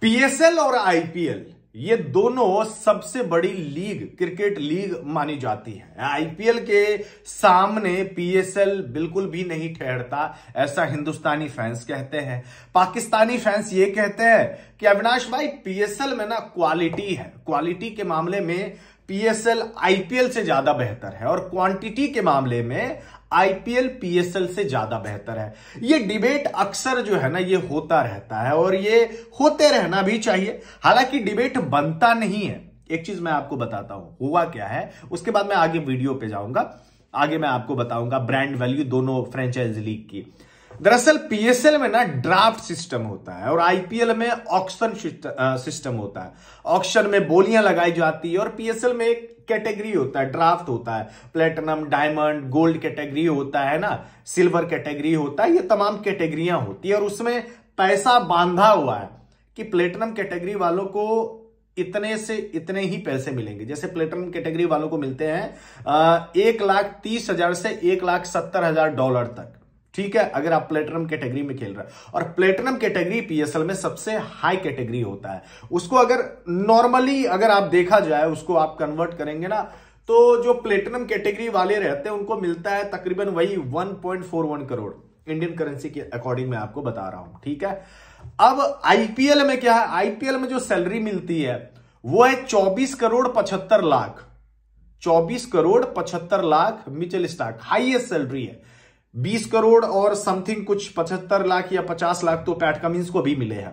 PSL और IPL ये दोनों सबसे बड़ी लीग क्रिकेट लीग मानी जाती है आईपीएल के सामने पीएसएल बिल्कुल भी नहीं ठहरता ऐसा हिंदुस्तानी फैंस कहते हैं पाकिस्तानी फैंस ये कहते हैं कि अविनाश भाई पीएसएल में ना क्वालिटी है क्वालिटी के मामले में पीएसएल आईपीएल से ज्यादा बेहतर है और क्वांटिटी के मामले में आईपीएल पीएसएल से ज्यादा बेहतर है ये डिबेट अक्सर जो है ना ये होता रहता है और ये होते रहना भी चाहिए हालांकि डिबेट बनता नहीं है एक चीज मैं आपको बताता हूं हुआ क्या है उसके बाद मैं आगे वीडियो पे जाऊंगा आगे मैं आपको बताऊंगा ब्रांड वैल्यू दोनों फ्रेंचाइज लीग की दरअसल पीएसएल में ना ड्राफ्ट सिस्टम होता है और आईपीएल में ऑक्शन सिस्टम होता है ऑक्शन में बोलियां लगाई जाती है और पीएसएल में एक कैटेगरी होता है ड्राफ्ट होता है प्लेटिनम डायमंड गोल्ड कैटेगरी होता है ना सिल्वर कैटेगरी होता है ये तमाम कैटेगरियां होती है और उसमें पैसा बांधा हुआ है कि प्लेटिनम कैटेगरी वालों को इतने से इतने ही पैसे मिलेंगे जैसे प्लेटिनम कैटेगरी वालों को मिलते हैं एक लाख तीस हजार से एक लाख सत्तर हजार डॉलर तक ठीक है अगर आप प्लेटिनम कैटेगरी में खेल रहे हैं और प्लेटिनम कैटेगरी पीएसएल में सबसे हाई कैटेगरी होता है उसको अगर नॉर्मली अगर आप देखा जाए उसको आप कन्वर्ट करेंगे ना तो जो प्लेटिनम कैटेगरी वाले रहते हैं उनको मिलता है तकरीबन वही 1.41 करोड़ इंडियन करेंसी के अकॉर्डिंग में आपको बता रहा हूं ठीक है अब आईपीएल में क्या है आईपीएल में जो सैलरी मिलती है वो है चौबीस करोड़ पचहत्तर लाख चौबीस करोड़ पचहत्तर lakh Mitchell Starc highest salary है 20 करोड़ और समथिंग कुछ 75 लाख या 50 लाख तो पैट कमिंस को भी मिले हैं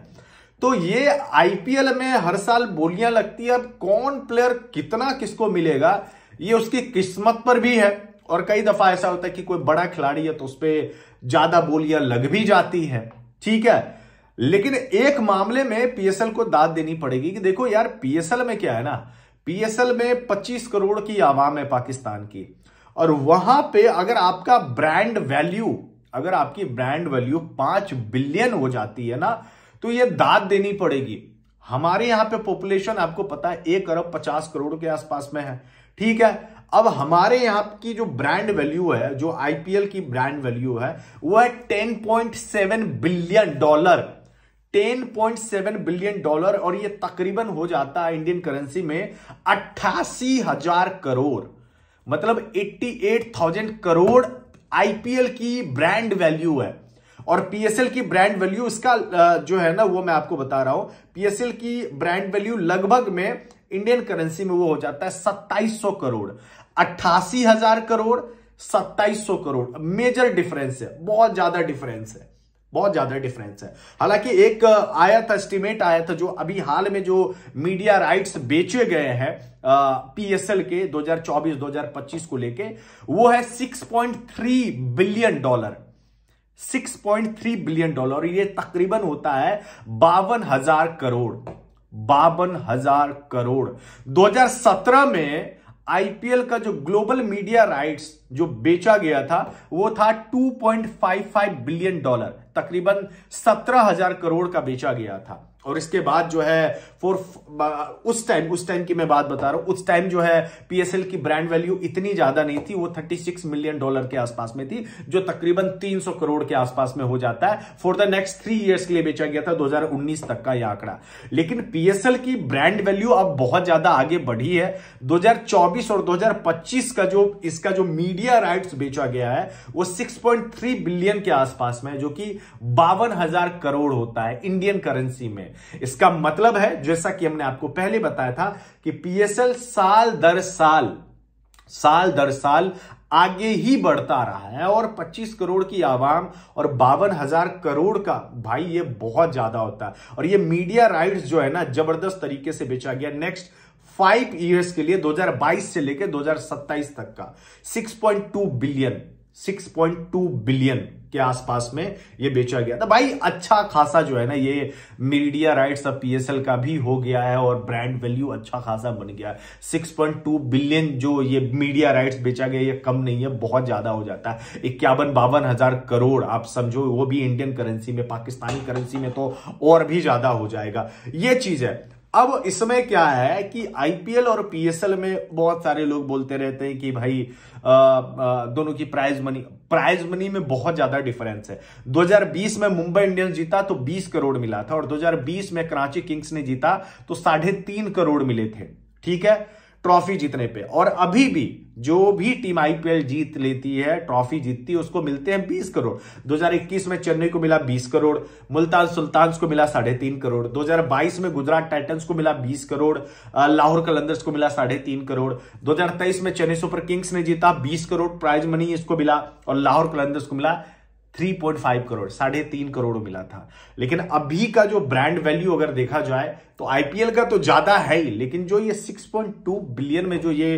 तो ये आईपीएल में हर साल बोलियां लगती है अब कौन प्लेयर कितना किसको मिलेगा ये उसकी किस्मत पर भी है और कई दफा ऐसा होता है कि कोई बड़ा खिलाड़ी है तो उस पर ज्यादा बोलियां लग भी जाती है ठीक है लेकिन एक मामले में पीएसएल को दाद देनी पड़ेगी कि देखो यार पीएसएल में क्या है ना पीएसएल में 25 करोड़ की आवाम है पाकिस्तान की और वहां पे अगर आपका ब्रांड वैल्यू अगर आपकी ब्रांड वैल्यू पांच बिलियन हो जाती है ना तो ये दाद देनी पड़ेगी हमारे यहां पे पॉपुलेशन आपको पता है एक अरब पचास करोड़ के आसपास में है ठीक है अब हमारे यहां की जो ब्रांड वैल्यू है जो आईपीएल की ब्रांड वैल्यू है वो है ten point seven billion dollar ten point seven billion dollar और ये तकरीबन हो जाता है इंडियन करेंसी में अट्ठासी हजार करोड़ मतलब 88,000 करोड़ आईपीएल की ब्रांड वैल्यू है और पीएसएल की ब्रांड वैल्यू इसका जो है ना वो मैं आपको बता रहा हूं पीएसएल की ब्रांड वैल्यू लगभग में इंडियन करेंसी में वो हो जाता है 2700 करोड़ अट्ठासी हजार करोड़ 2700 करोड़ मेजर डिफरेंस है बहुत ज्यादा डिफरेंस है बहुत ज्यादा डिफरेंस है हालांकि एक आया था एस्टिमेट आया था जो अभी हाल में जो मीडिया राइट्स बेचे गए हैं पीएसएल के 2024-2025 को लेके वो है 6.3 बिलियन डॉलर 6.3 बिलियन डॉलर ये तकरीबन होता है बावन हजार करोड़ बावन हजार करोड़ 2017 में आईपीएल का जो ग्लोबल मीडिया राइट्स जो बेचा गया था वो था 2.55 बिलियन डॉलर तकरीबन 17,000 करोड़ का बेचा गया था और इसके बाद जो है फोर उस टाइम उस टाइम की मैं बात बता रहा हूं उस टाइम जो है पीएसएल की ब्रांड वैल्यू इतनी ज्यादा नहीं थी वो 36 मिलियन डॉलर के आसपास में थी जो तकरीबन 300 करोड़ के आसपास में हो जाता है for the next three years के लिए बेचा गया था 2019 तक का यह आंकड़ा लेकिन पीएसएल की ब्रांड वैल्यू अब बहुत ज्यादा आगे बढ़ी है दो और दो का जो इसका जो मीडिया मीडिया राइट्स बेचा गया है वो 6.3 बिलियन के आसपास में जो कि बावन हजार करोड़ होता है इंडियन करेंसी में इसका मतलब है जैसा कि हमने आपको पहले बताया था कि पीएसएल साल दर साल साल दर साल आगे ही बढ़ता रहा है और 25 करोड़ की आवाम और बावन हजार करोड़ का भाई ये बहुत ज्यादा होता है और ये मीडिया राइट्स जो है ना जबरदस्त तरीके से बेचा गया नेक्स्ट फाइव ईयर्स के लिए 2022 से लेकर 2027 तक का 6.2 बिलियन 6.2 बिलियन के आसपास में ये बेचा गया था भाई अच्छा खासा जो है ना ये मीडिया राइट्स ऑफ पीएसएल का भी हो गया है और ब्रांड वैल्यू अच्छा खासा बन गया है 6.2 बिलियन जो ये मीडिया राइट्स बेचा गया ये कम नहीं है बहुत ज्यादा हो जाता है इक्यावन बावन हजार करोड़ आप समझो वो भी इंडियन करेंसी में पाकिस्तानी करेंसी में तो और भी ज्यादा हो जाएगा ये चीज है अब इसमें क्या है कि आईपीएल और पीएसएल में बहुत सारे लोग बोलते रहते हैं कि भाई आ, आ, दोनों की प्राइज मनी प्राइज मनी में बहुत ज्यादा डिफरेंस है 2020 में मुंबई इंडियंस जीता तो 20 करोड़ मिला था और 2020 में कराची किंग्स ने जीता तो साढ़े तीन करोड़ मिले थे ठीक है ट्रॉफी जीतने पे और अभी भी जो भी टीम आईपीएल जीत लेती है ट्रॉफी जीतती है उसको मिलते हैं 20 करोड़ 2021 में चेन्नई को मिला 20 करोड़ मुल्तान सुल्तान को मिला साढ़े तीन करोड़ 2022 में गुजरात टाइटंस को मिला 20 करोड़ लाहौर कलंदर्स को मिला साढ़े तीन करोड़ 2023 में चेन्नई सुपर किंग्स ने जीता 20 करोड़ प्राइज मनी इसको मिला और लाहौर कलंदर्स को मिला 3.5 करोड़ साढ़े तीन करोड़ मिला था लेकिन अभी का जो ब्रांड वैल्यू अगर देखा जाए तो आईपीएल का तो ज्यादा है ही लेकिन जो ये 6.2 बिलियन में जो ये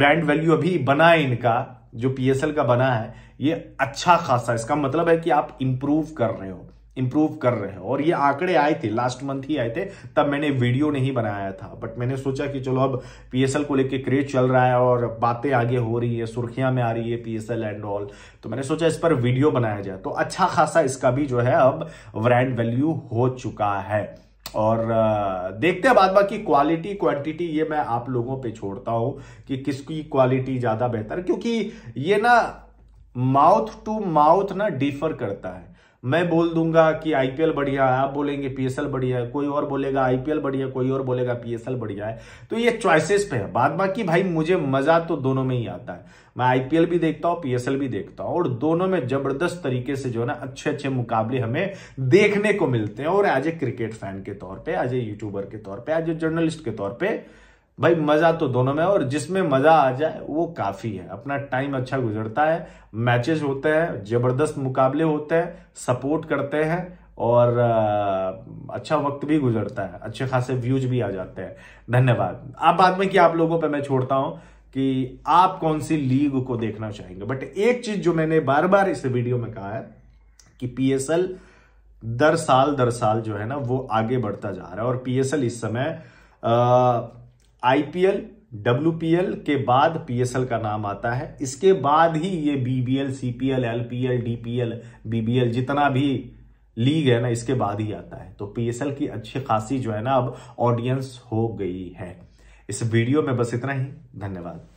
ब्रांड वैल्यू अभी बना है इनका जो पीएसएल का बना है ये अच्छा खासा इसका मतलब है कि आप इंप्रूव कर रहे हो इम्प्रूव कर रहे हैं और ये आंकड़े आए थे लास्ट मंथ ही आए थे तब मैंने वीडियो नहीं बनाया था बट मैंने सोचा कि चलो अब पीएसएल को लेके क्रेज चल रहा है और बातें आगे हो रही है सुर्खियां में आ रही है पीएसएल एंड ऑल तो मैंने सोचा इस पर वीडियो बनाया जाए तो अच्छा खासा इसका भी जो है अब ब्रांड वैल्यू हो चुका है और देखते हैं बाद बाकी क्वालिटी क्वांटिटी ये मैं आप लोगों पे छोड़ता हूं कि किसकी क्वालिटी ज़्यादा बेहतर क्योंकि ये ना माउथ टू माउथ ना डिफर करता है मैं बोल दूंगा कि आईपीएल बढ़िया है आप बोलेंगे पीएसएल बढ़िया है कोई और बोलेगा आईपीएल बढ़िया कोई और बोलेगा पीएसएल बढ़िया है तो ये चॉइसेस पे है बाद बाकी भाई मुझे मजा तो दोनों में ही आता है मैं आईपीएल भी देखता हूँ पीएसएल भी देखता हूँ और दोनों में जबरदस्त तरीके से जो है ना अच्छे अच्छे मुकाबले हमें देखने को मिलते हैं और एज ए क्रिकेट फैन के तौर पर एज ए यूट्यूबर के तौर पर एज ए जर्नलिस्ट के तौर पर भाई मजा तो दोनों में और जिसमें मजा आ जाए वो काफी है अपना टाइम अच्छा गुजरता है मैचेस होते हैं जबरदस्त मुकाबले होते हैं सपोर्ट करते हैं और अच्छा वक्त भी गुजरता है अच्छे खासे व्यूज भी आ जाते हैं धन्यवाद आप बाद में कि आप लोगों पर मैं छोड़ता हूं कि आप कौन सी लीग को देखना चाहेंगे बट एक चीज जो मैंने बार बार इस वीडियो में कहा है कि पीएसएल दर साल दर साल जो है ना वो आगे बढ़ता जा रहा है और पीएसएल इस समय आ, आईपीएल डब्ल्यूपीएल के बाद पीएसएल का नाम आता है इसके बाद ही ये BBL CPL LPL DPL BBL जितना भी लीग है ना इसके बाद ही आता है तो पीएसएल की अच्छी खासी जो है ना अब ऑडियंस हो गई है इस वीडियो में बस इतना ही धन्यवाद